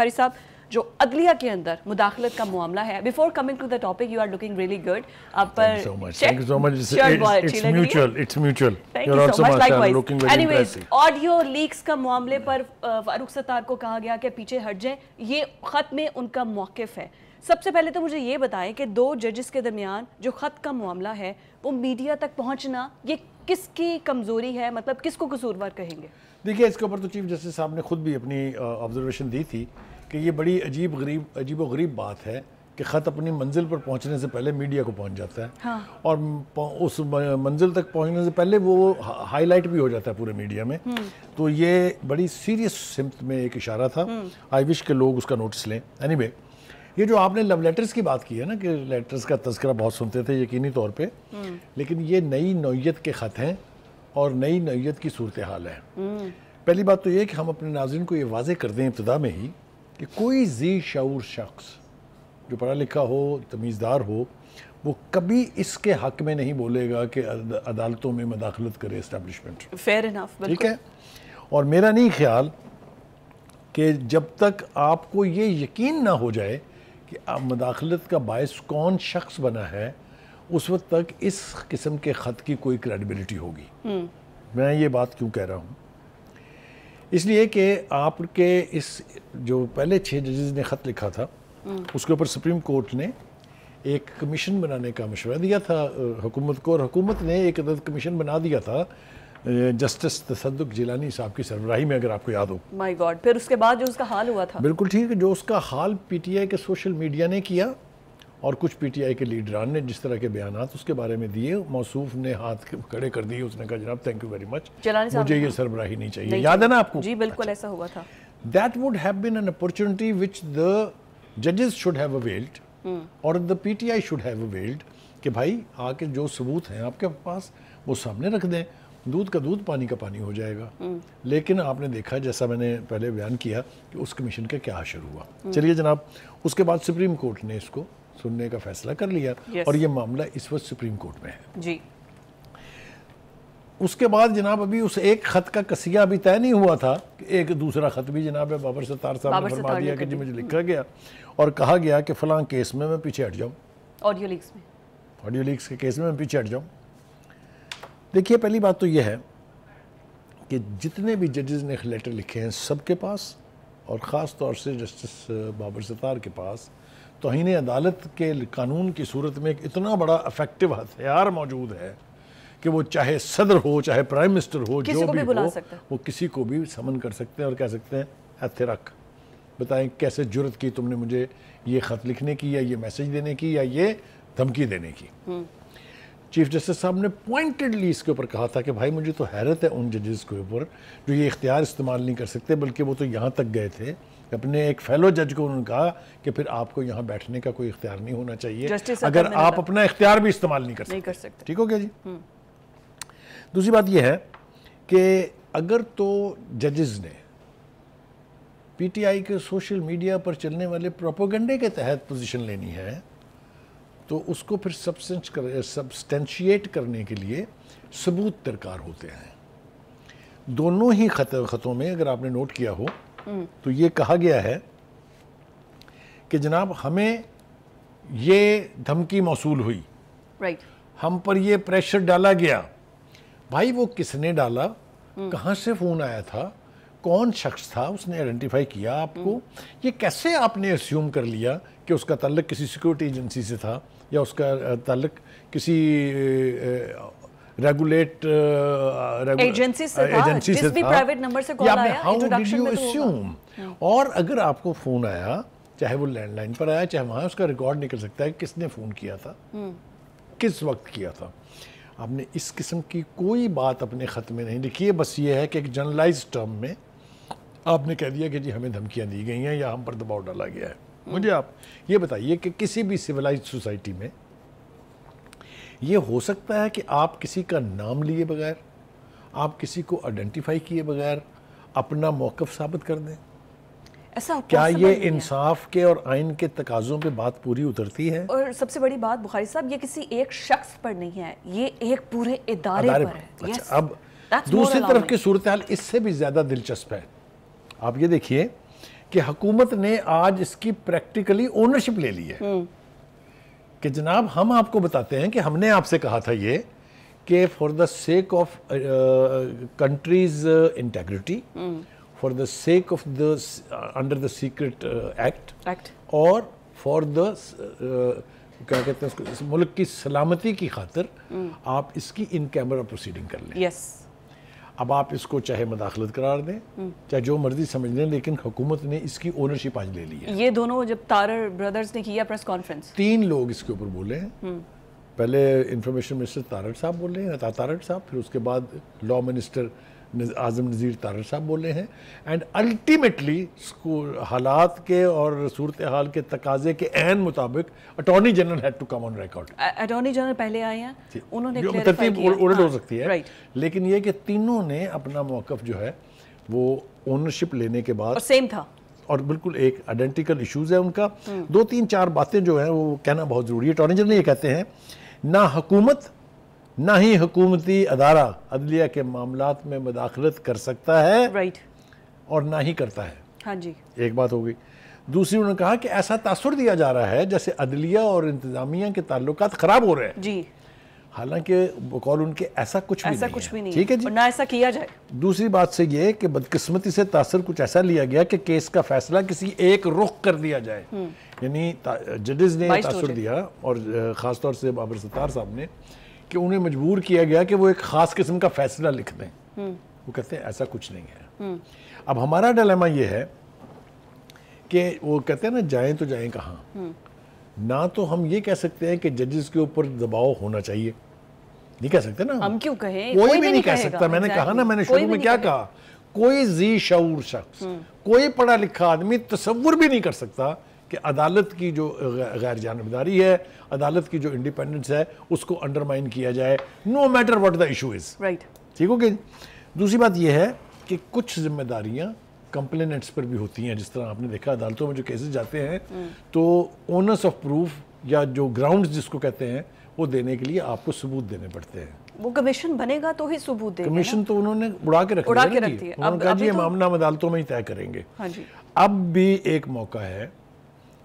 बुखारी साहब जो अदलिया के अंदर मुदाखलत का मामला है before coming to the topic you are looking really good आप पर thank so much it's mutual it's mutual you are also likewise anyways audio leaks का मामले पर फारूक सत्तार को कहा गया कि पीछे हट जाएं ये खत में उनका मौकफ है सबसे पहले तो मुझे ये बताएं कि दो जजेस के दरमियान जो खत का मामला है वो मीडिया तक पहुंचना ये किसकी कमज़ोरी है मतलब किसको कसूरवार कहेंगे देखिए इसके ऊपर तो चीफ जस्टिस साहब ने खुद भी अपनी ऑब्जर्वेशन दी थी कि ये बड़ी अजीब गरीब अजीब गरीब बात है कि ख़त अपनी मंजिल पर पहुंचने से पहले मीडिया को पहुंच जाता है हाँ। और उस मंजिल तक पहुंचने से पहले वो हाईलाइट भी हो जाता है पूरे मीडिया में हम्म। तो ये बड़ी सीरियस सिम्त में एक इशारा था आई हम्म। विश के लोग उसका नोटिस लें एनी anyway, ये जो आपने लव लेटर्स की बात की है ना कि लेटर्स का तस्करा बहुत सुनते थे यकीनी तौर पे हम्म। लेकिन ये नई नोयत के ख़त हैं और नई नोयत की सूरत हाल है हम्म। पहली बात तो ये कि हम अपने नाजिन को ये वाजे कर दें इब्तदा में ही कि कोई जी शूर शख्स जो पढ़ा लिखा हो तमीज़दार हो वो कभी इसके हक में नहीं बोलेगा कि अदालतों में मदाखलत करे इस्टेबलिशमेंट फेयर ठीक है और मेरा नहीं ख्याल कि जब तक आपको ये यकीन ना हो जाए कि अब मदाखलत का बायस कौन शख्स बना है उस वक्त तक इस किस्म के ख़त की कोई क्रेडिबिलिटी होगी हम्म। मैं ये बात क्यों कह रहा हूँ इसलिए कि आपके इस जो पहले छः जजेज ने ख़त लिखा था हम्म। उसके ऊपर सुप्रीम कोर्ट ने एक कमीशन बनाने का मशवरा दिया था हुकूमत को और हुकूमत ने एक अदद कमीशन बना दिया था जस्टिस तसदुक जिलानी साहब की सरबराही में अगर आपको याद हो माय गॉड फिर उसके बाद जो उसका हाल हुआ था बिल्कुल ठीक है जो उसका हाल पीटीआई के सोशल मीडिया ने किया और कुछ पीटीआई के लीडरान ने जिस तरह के बयान उसके बारे में दिए मौसूफ ने हाथ खड़े कर दिए उसने कहा जनाब थैंक यू वेरी मच मुझे ये सरबराही नहीं चाहिए नहीं याद है ना आपको जी बिल्कुल अच्छा। ऐसा हुआ था that would have been an opportunity which the जजेस शुड हैव अवेल्ड और the PTI should have availed कि भाई आके जो सबूत हैं आपके पास वो सामने रख दें दूध का दूध पानी का पानी हो जाएगा हम्म। लेकिन आपने देखा जैसा मैंने पहले बयान किया कि उस कमीशन का क्या असर हुआ हम्म। चलिए जनाब उसके बाद सुप्रीम कोर्ट ने इसको सुनने का फैसला कर लिया और ये मामला इस वक्त सुप्रीम कोर्ट में है जी उसके बाद जनाब अभी उस एक खत का कसिया अभी तय नहीं हुआ था कि एक दूसरा खत भी जनाब बाबर सत्तार साहब ने फरमा दिया कि जी मुझे लिखा गया और कहा गया कि फलां केस में मैं पीछे हट जाऊं ऑडियो लीक्स में ऑडियो लीक्स के केस में मैं पीछे हट जाऊं देखिए पहली बात तो यह है कि जितने भी जजेस ने लेटर लिखे हैं सब uh, के पास और ख़ास तौर से जस्टिस बाबर सतार के पास तोहन अदालत के कानून की सूरत में एक इतना बड़ा अफेक्टिव हथियार मौजूद है कि वो चाहे सदर हो चाहे प्राइम मिनिस्टर हो जो भी, भी हो वो किसी को भी समन कर सकते हैं और कह सकते हैं हथे रख बताएं कैसे जरूरत की तुमने मुझे ये ख़त लिखने की या ये मैसेज देने की या ये धमकी देने की हम्म। चीफ जस्टिस साहब ने पॉइंटेडली इसके ऊपर कहा था कि भाई मुझे तो हैरत है उन जजेस के ऊपर जो ये इख्तियार इस्तेमाल नहीं कर सकते बल्कि वो तो यहाँ तक गए थे अपने एक फेलो जज को उन्होंने कहा कि फिर आपको यहाँ बैठने का कोई इख्तियार नहीं होना चाहिए अगर आप अपना इख्तियार भी इस्तेमाल नहीं कर सकते, कर सकते। ठीक हो गया जी हम्म। दूसरी बात यह है कि अगर तो जजेस ने पीटीआई के सोशल मीडिया पर चलने वाले प्रोपोगंडे के तहत पोजीशन लेनी है तो उसको फिर सब्सटेंस कर सबस्टेंशिएट करने के लिए सबूत दरकार होते हैं दोनों ही खत खतों में अगर आपने नोट किया हो हम्म। तो ये कहा गया है कि जनाब हमें ये धमकी मौसूल हुई right. हम पर ये प्रेशर डाला गया भाई वो किसने डाला हम्म। कहाँ से फ़ोन आया था कौन शख्स था उसने आइडेंटिफाई किया आपको ये कैसे आपने अस्यूम कर लिया कि उसका तल्लक किसी सिक्योरिटी एजेंसी से था या उसका तल्लक किसी रेगुलेट एजेंसी से था प्राइवेट नंबर से कॉल आया हाउ डिड यू और अगर आपको फ़ोन आया चाहे वो लैंडलाइन पर आया चाहे वहाँ उसका रिकॉर्ड निकल सकता है किसने फ़ोन किया था हम्म। किस वक्त किया था आपने इस किस्म की कोई बात अपने ख़त में नहीं लिखी है बस ये है कि एक जर्नलाइज टर्म में आपने कह दिया कि जी हमें धमकियां दी गई हैं या हम पर दबाव डाला गया है मुझे आप ये बताइए कि किसी भी सिविलाइज सोसाइटी में ये हो सकता है कि आप किसी का नाम लिए बगैर आप किसी को आइडेंटिफाई किए बगैर अपना मौकफ साबित कर दें ऐसा क्या ये इंसाफ के और आइन के तकाजों पे बात पूरी उतरती है और सबसे बड़ी बात बुखारी साहब ये किसी एक शख्स पर नहीं है ये एक पूरे इदारे, इदारे पर, पर है अच्छा, yes, अब दूसरी तरफ की सूरत हाल इससे भी ज्यादा दिलचस्प है आप ये देखिए कि हकूमत ने आज इसकी प्रैक्टिकली ओनरशिप ले ली है हम्म। कि जनाब हम आपको बताते हैं कि हमने आपसे कहा था ये कि for the sake of country's integrity for the sake of the under the secret act और फॉर द uh, क्या कहते हैं इस मुल्क की सलामती की खातर हम्म। आप इसकी इन कैमरा प्रोसीडिंग कर लें yes. अब आप इसको चाहे मदाखलत करार दें चाहे जो मर्जी समझ लें लेकिन हुकूमत ने इसकी ओनरशिप आज ले ली है ये दोनों जब तारर ब्रदर्स ने किया प्रेस कॉन्फ्रेंस तीन लोग इसके ऊपर बोले हैं हम्म। पहले इंफॉर्मेशन मिनिस्टर तारड़ साहब बोले हैं तारड़ साहब फिर उसके बाद लॉ मिनिस्टर आज़म नज़ीर तारर साहब बोले हैं एंड अल्टीमेटली हालात के और सूरत हाल के तकाजे के एन मुताबिक attorney general had to come on record attorney general पहले आए हैं उन्होंने तरतीब उलट हो हाँ, सकती है लेकिन ये कि तीनों ने अपना मौकफ जो है वो ओनरशिप लेने के बाद सेम था और बिल्कुल एक आइडेंटिकल इश्यूज है उनका हम्म। दो तीन चार बातें जो है वो कहना बहुत ज़रूरी है अटॉर्नी जनरल ये कहते हैं ना हुकूमत ना ही हुकूमती अदारा अदलिया के मामला में मुदाखलत कर सकता है राइट और ना ही करता है हाँ जी एक बात हो गई दूसरी उन्होंने कहा कि ऐसा तासर दिया जा रहा है जैसे अदलिया और इंतजामिया के ताल्लुक खराब हो रहे हैं जी हालांकि बकौल उनके ऐसा कुछ ऐसा भी नहीं कुछ है। भी नहीं ठीक है जी ना ऐसा किया जाए दूसरी बात से ये कि बदकिस्मती से तासर कुछ ऐसा लिया गया कि केस का फैसला किसी एक रुख कर दिया जाए हम्म। यानी जजेज ने तासर दिया और ख़ासतौर से बाबर सत्तार साहब ने कि उन्हें मजबूर किया गया कि वो एक ख़ास किस्म का फैसला लिख दें हम्म। वो कहते हैं ऐसा कुछ नहीं है हम्म। अब हमारा डलेमा ये है कि वो कहते हैं ना जाएं तो जाएं कहाँ हम्म। ना तो हम ये कह सकते हैं कि जजेस के ऊपर दबाव होना चाहिए नहीं कह सकते ना हम क्यों कहें कोई, कोई भी, भी नहीं कह सकता मैंने कहा ना मैंने शुरू में क्या कहा कोई जी शूर शख्स कोई पढ़ा लिखा आदमी तस्वुर भी नहीं कर सकता कि अदालत की जो गैर जानबदारी है अदालत की जो इंडिपेंडेंस है उसको अंडरमाइन किया जाए no matter what the issue is right ठीक हो गई दूसरी बात यह है कि कुछ जिम्मेदारियाँ कंप्लेनेंट्स पर भी होती हैं जिस तरह आपने देखा अदालतों में जो केसेस जाते हैं हम्म। तो ओनर्स ऑफ प्रूफ या जो ग्राउंड जिसको कहते हैं वो देने के लिए आपको सबूत देने पड़ते हैं वो कमीशन बनेगा तो ही सबूत देगा कमीशन तो उन्होंने उड़ा के रखा उड़ा के रखती है उन्होंने कहा जी तो हम अदालतों में ही तय करेंगे हाँ जी अब भी एक मौका है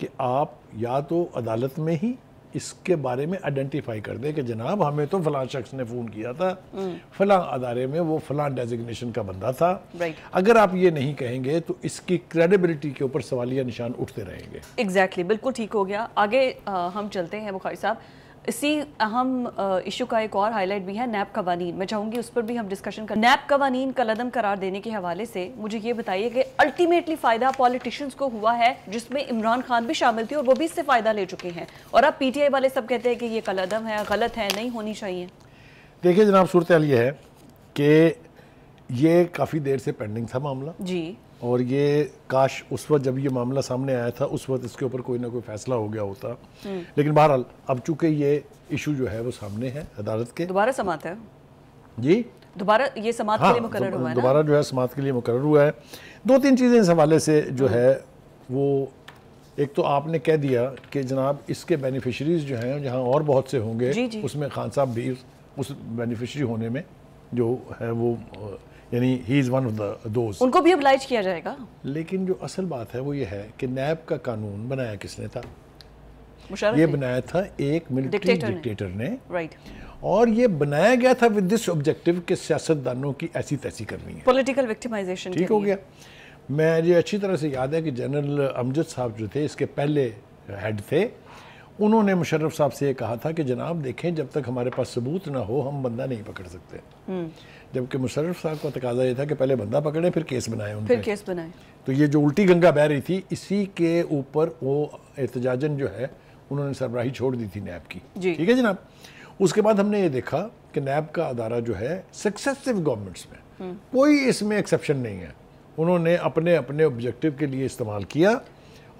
कि आप या तो अदालत में ही इसके बारे में आइडेंटिफाई कर दें कि जनाब हमें तो फला शख्स ने फ़ोन किया था हम्म। फला अदारे में वो फला डेजिग्नेशन का बंदा था अगर आप ये नहीं कहेंगे तो इसकी क्रेडिबिलिटी के ऊपर सवालिया निशान उठते रहेंगे एग्जैक्टली exactly, बिल्कुल ठीक हो गया आगे आ, हम चलते हैं बुखारी साहब इसी अहम इशू का एक और हाईलाइट भी है नैब कवानीन मैं चाहूँगी उस पर भी हम डिस्कशन कर नैब कवानीन लदम करार देने के हवाले से मुझे ये बताइए कि अल्टीमेटली फ़ायदा पॉलिटिशियंस को हुआ है जिसमें इमरान खान भी शामिल थे और वो भी इससे फ़ायदा ले चुके हैं और अब पी वाले सब कहते हैं कि ये कलदम है गलत है नहीं होनी चाहिए देखिए जनाब सूरत यह है कि ये काफ़ी देर से पेंडिंग था मामला जी और ये काश उस वक्त जब ये मामला सामने आया था उस वक्त इसके ऊपर कोई ना कोई फैसला हो गया होता हम्म। लेकिन बहरहाल अब चूंकि ये इशू जो है वो सामने है अदालत के दोबारा समात है जी दोबारा ये समात हाँ, के लिए हाँ, मुकर हुआ है दोबारा जो है समात के लिए मुकर हुआ है दो तीन चीज़ें इस हवाले से जो हम्म। है वो एक तो आपने कह दिया कि जनाब इसके बेनिफिशरीज जो हैं जहाँ और बहुत से होंगे उसमें खान साहब भी उस बेनिफिशरी होने में जो है वो यानी he is one of the those उनको भी अप्लाइज किया जाएगा लेकिन जो असल बात है वो ये है कि नैब का कानून बनाया किसने था ये बनाया था एक मिलिट्री डिक्टेटर ने राइट और ये बनाया गया था विद दिस ऑब्जेक्टिव कि सियासतदानों की ऐसी तैसी करनी है पॉलिटिकल विक्टिमाइजेशन ठीक हो गया मैं ये अच्छी तरह से याद है कि जनरल अमजद साहब जो थे इसके पहले हेड थे उन्होंने मुशर्रफ साहब से ये कहा था कि जनाब देखें जब तक हमारे पास सबूत ना हो हम बंदा नहीं पकड़ सकते हम्म। जबकि मुशर्रफ साहब का तकाजा ये था कि पहले बंदा पकड़े फिर केस बनाए उन फिर केस बनाए तो ये जो उल्टी गंगा बह रही थी इसी के ऊपर वो एहतजाजन जो है उन्होंने सरबराही छोड़ दी थी नैब की ठीक है जनाब उसके बाद हमने ये देखा कि नैब का अदारा जो है सक्सेसिव गवर्नमेंट्स में हम्म। कोई इसमें एक्सेप्शन नहीं है उन्होंने अपने अपने ऑब्जेक्टिव के लिए इस्तेमाल किया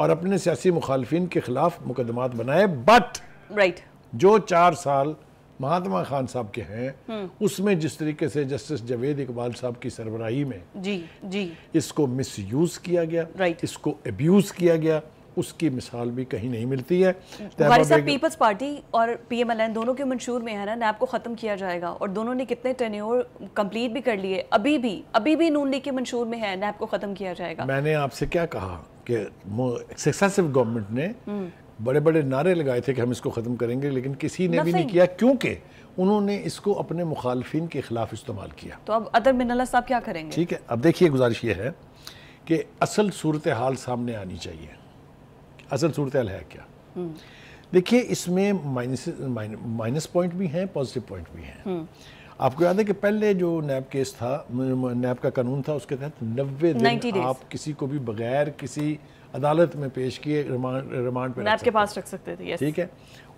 और अपने सियासी मुखालफन के खिलाफ मुकदमा बनाए बट राइट जो चार साल महात्मा खान साहब के हैं हम्म। उसमें जिस तरीके से जस्टिस जावेद इकबाल साहब की सरबराही में जी जी इसको मिस यूज किया गया right. इसको एब्यूज किया गया उसकी मिसाल भी कहीं नहीं मिलती है पीपल्स पार्टी और पीएमएलएन दोनों के मंशूर में है ना नैब को ख़त्म किया जाएगा और दोनों ने कितने टेन्योर कंप्लीट भी कर लिए अभी भी अभी भी नून लीग के मंशूर में है नैब को ख़त्म किया जाएगा मैंने आपसे क्या कहा कि सक्सेसिव गवर्नमेंट ने हम्म। बड़े बड़े नारे लगाए थे कि हम इसको ख़त्म करेंगे लेकिन किसी ने Nothing. भी नहीं किया क्योंकि उन्होंने इसको अपने मुखालफी के खिलाफ इस्तेमाल किया तो अब अदर मिनला साहब क्या करेंगे ठीक है अब देखिए गुजारिश ये है कि असल सूरत हाल सामने आनी चाहिए असल सूरत हाल है क्या हम्म। देखिए इसमें माइनस माइनस पॉइंट भी हैं पॉजिटिव पॉइंट भी हैं हम्म। आपको याद है कि पहले जो नैब केस था नैब का कानून था उसके तहत नब्बे आप किसी को भी बगैर किसी अदालत में पेश किए रिमांड पे नैब के पास रख सकते थे ठीक है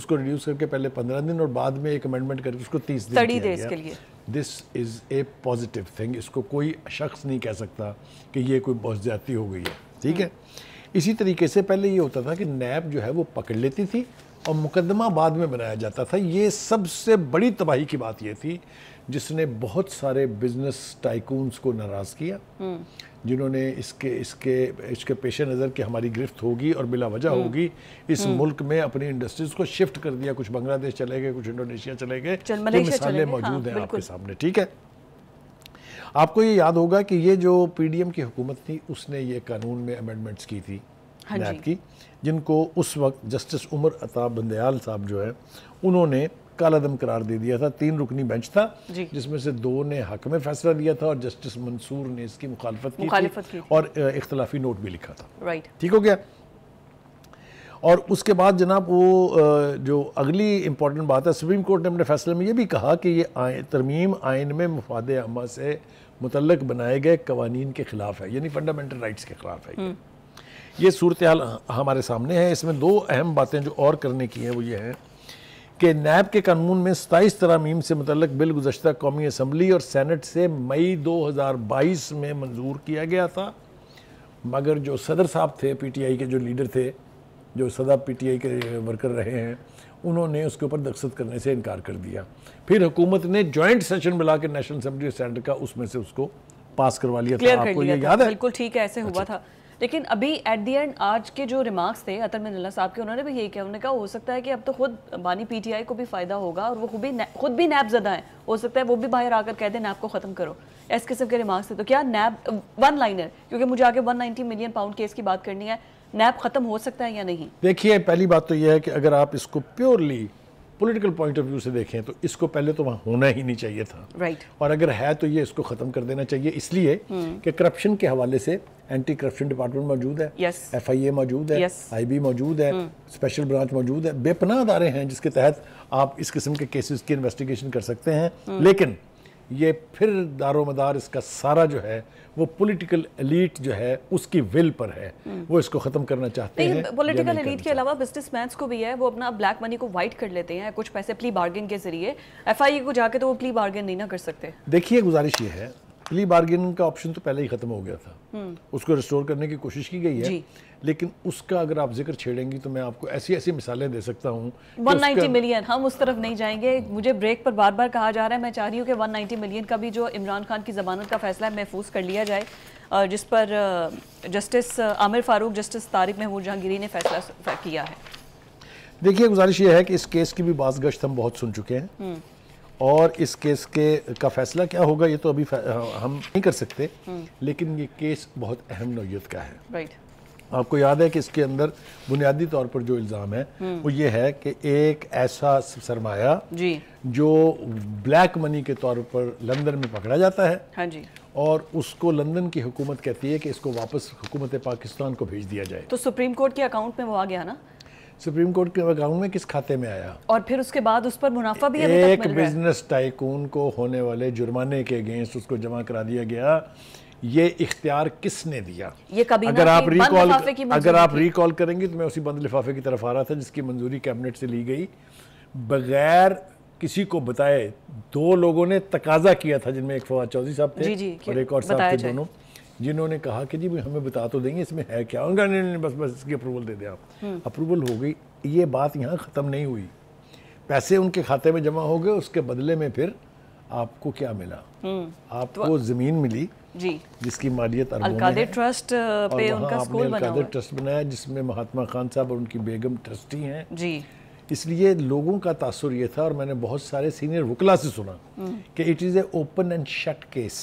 उसको रिड्यूस करके पहले पंद्रह दिन और बाद में एक अमेंडमेंट करके उसको तीस दिन थर्टी डेज के लिए this is a positive thing इसको कोई शख्स नहीं कह सकता कि ये कोई बहुत ज़्यादा हो गई है ठीक है हम्म। इसी तरीके से पहले ये होता था कि नैब जो है वो पकड़ लेती थी और मुकदमा बाद में बनाया जाता था ये सबसे बड़ी तबाही की बात ये थी जिसने बहुत सारे बिजनेस टाइकून्स को नाराज़ किया हम्म। जिन्होंने इसके इसके इसके पेश नज़र कि हमारी गिरफ्त होगी और बिला वजह हम्म। होगी इस हम्म। मुल्क में अपनी इंडस्ट्रीज़ को शिफ्ट कर दिया कुछ बांग्लादेश चले गए कुछ इंडोनेशिया चले गए तो ये मिसालें मौजूद हाँ, हैं आपके सामने ठीक है आपको ये याद होगा कि ये जो पीडीएम की हुकूमत थी उसने ये कानून में अमेंडमेंट्स की थी हाँ नैब की जिनको उस वक्त जस्टिस उमर अता बंदयाल साहब जो है उन्होंने कालादम करार दे दिया था तीन रुकनी बेंच था जिसमें से दो ने हक में फैसला दिया था और जस्टिस मंसूर ने इसकी मुखालफत की, की और इख्तलाफी नोट भी लिखा था राइट ठीक हो गया और उसके बाद जनाब वो जो अगली इम्पोर्टेंट बात है सुप्रीम कोर्ट ने अपने फैसले में ये भी कहा कि ये तरमीम आयन में मुफाद अमा से मुतलक बनाए गए कवानीन के ख़िलाफ़ है यानी फंडामेंटल राइट्स के ख़िलाफ़ है हम्म। ये सूरत हाल हमारे सामने है इसमें दो अहम बातें जो और करने की हैं वो ये हैं कि नैब के कानून में सताईस तरामीम से मतलब बिल गुजशत कौमी असम्बली और सैनट से मई दो हजार बाईस में मंजूर किया गया था मगर जो सदर साहब थे पी टी आई के जो लीडर थे जो सदा पी टी आई के वर्कर रहे हैं उन्होंने उसके ऊपर दस्तखत करने से इनकार कर दिया फिर हुकूमत ने जॉइंट सेशन मिला के नेशनल असम्बली और सैनट का उसमें से उसको पास करवा लिया था आपको ये याद है बिल्कुल ठीक है ऐसे हुआ अच्छा। था लेकिन अभी एट दी एंड आज के जो रिमार्क्स थे अतर मिनल्ला साहब के उन्होंने भी यही किया उन्होंने कहा हो सकता है कि अब तो खुद बानी पीटीआई को भी फ़ायदा होगा और वो खुद भी खुद भी नैब ज्यादा है हो सकता है वो भी बाहर आकर कह दें नैब को ख़त्म करो ऐसे किस्म के रिमार्क्स थे तो क्या नैब वन लाइनर क्योंकि मुझे आगे वन मिलियन पाउंड केस की बात करनी है नैब ख़त्म हो सकता है या नहीं देखिए पहली बात तो यह है कि अगर आप इसको purely political point of view से देखें तो इसको पहले तो वहाँ होना ही नहीं चाहिए था राइट right. और अगर है तो ये इसको ख़त्म कर देना चाहिए इसलिए hmm. कि करप्शन के हवाले से एंटी करप्शन डिपार्टमेंट मौजूद है एफ आई ए मौजूद है आई बी मौजूद है स्पेशल hmm. ब्रांच मौजूद है बेपनाह अदारे हैं जिसके तहत आप इस किस्म के केसेस की इन्वेस्टिगेशन कर सकते हैं hmm. लेकिन ये फिर दारोमदार इसका सारा जो है वो पॉलिटिकल एलिट जो है उसकी विल पर है हम्म। वो इसको खत्म करना चाहते हैं पॉलिटिकल एलिट के अलावा बिजनेसमैन को भी है वो अपना ब्लैक मनी को वाइट कर लेते हैं कुछ पैसे प्ली बार्गेन के जरिए एफ e को जाके तो वो प्ली बार्गेन नहीं ना कर सकते देखिए गुजारिश ये है प्ली बार्गेनिंग का ऑप्शन तो पहले ही ख़त्म हो गया था हम्म। उसको रिस्टोर करने की कोशिश की गई है लेकिन उसका अगर आप जिक्र छेड़ेंगी तो मैं आपको ऐसी ऐसी मिसालें दे सकता हूँ 190 मिलियन हम उस तरफ नहीं जाएंगे मुझे ब्रेक पर बार बार कहा जा रहा है मैं चाह रही हूँ कि 190 मिलियन का भी जो इमरान खान की ज़मानत का फैसला है महफूज कर लिया जाए जिस पर जस्टिस आमिर फारूक जस्टिस तारिक महमूद जहांगीरी ने फैसला किया है देखिए गुजारिश यह है कि इस केस की भी बाज गश्त हम बहुत सुन चुके हैं हम्म। और इस केस के का फैसला क्या होगा ये तो अभी हाँ, हम नहीं कर सकते हम्म। लेकिन ये केस बहुत अहम नौीयत का है आपको याद है कि इसके अंदर बुनियादी तौर पर जो इल्ज़ाम है हम्म। वो ये है कि एक ऐसा सरमाया जी। जो ब्लैक मनी के तौर पर लंदन में पकड़ा जाता है हाँ जी। और उसको लंदन की हुकूमत कहती है कि इसको वापस हुकूमत पाकिस्तान को भेज दिया जाए तो सुप्रीम कोर्ट के अकाउंट में वो आ गया ना सुप्रीम कोर्ट के अकाउंट में किस खाते में आया और फिर उसके बाद उस पर मुनाफा भी एक बिजनेस टाइकून को होने वाले जुर्माने के अगेंस्ट उसको जमा करा दिया गया ये इख्तियार किसने दिया ये कभी अगर आप रिकॉल अगर आप रिकॉल करेंगे तो मैं उसी बंद लिफाफे की तरफ आ रहा था जिसकी मंजूरी कैबिनेट से ली गई बगैर किसी को बताए दो लोगों ने तकाजा किया था जिनमें एक फवाद चौधरी साहब थे जी जी, और एक और साहब थे दोनों जिन्होंने कहा कि जी हमें बता तो देंगे इसमें है क्या उनका नहीं नहीं बस बस इसकी अप्रूवल दे दें आप अप्रूवल हम्म। हो गई ये बात यहाँ ख़त्म नहीं हुई पैसे उनके खाते में जमा हो गए उसके बदले में फिर आपको क्या मिला हम्म। आपको तो, ज़मीन मिली जी जिसकी मालियत ट्रस्ट पे उनका स्कूल बना हुआ ट्रस्ट बनाया जिसमें महात्मा खान साहब और उनकी बेगम ट्रस्टी हैं जी इसलिए लोगों का तासुर यह था और मैंने बहुत सारे सीनियर वकला से सुना हम्म। कि it is a open and shut case